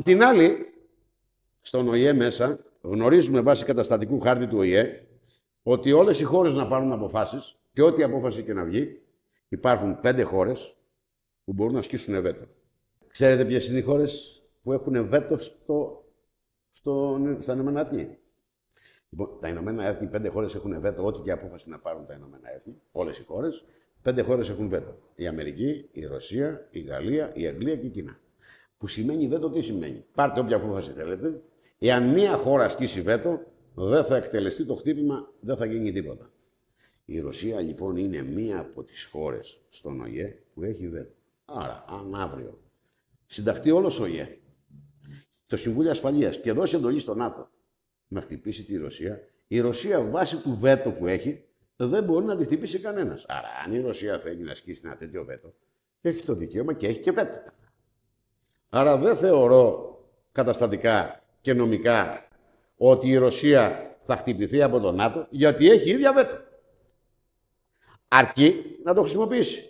Απ' την άλλη, στον ΟΗΕ μέσα, γνωρίζουμε βάσει καταστατικού χάρτη του ΟΗΕ, ότι όλες οι χώρες να πάρουν αποφάσεις και ό,τι απόφαση και να βγει, υπάρχουν πέντε χώρες που μπορούν να ασκήσουν βέτο. Ξέρετε ποιες είναι οι χώρες που έχουν βέτο στο, στο, στα Ηνωμένα Έθνη. Λοιπόν, τα Ηνωμένα Έθνη, πέντε χώρες έχουν βέτο, ό,τι και απόφαση να πάρουν τα Ηνωμένα Έθνη, όλες οι χώρες, πέντε χώρες έχουν βέτο. Η Αμερική, η Ρωσία, η Γαλλία, η Αγγλία και η Κίνα. Που σημαίνει βέτο τι σημαίνει. Πάρτε όποια απόφαση θέλετε. Εάν μία χώρα ασκήσει βέτο, δεν θα εκτελεστεί το χτύπημα, δεν θα γίνει τίποτα. Η Ρωσία λοιπόν είναι μία από τις χώρες στον ΟΙΕ που έχει βέτο. Άρα, αν αύριο συνταχθεί όλος ο ΟΙΕ, το Συμβούλιο ασφαλείας και δώσει εντολή στο ΝΑΤΟ να χτυπήσει τη Ρωσία, η Ρωσία βάσει του βέτο που έχει δεν μπορεί να τη χτυπήσει κανένας. Άρα, αν η Ρωσία θέλει να ασκήσει ένα τέτοιο βέτο, έχει το δικαίωμα και έχει και βέτο. Άρα δεν θεωρώ καταστατικά και νομικά ότι η Ρωσία θα χτυπηθεί από τον ΝΑΤΟ, γιατί έχει ίδια βέτο. Αρκεί να το χρησιμοποιήσει.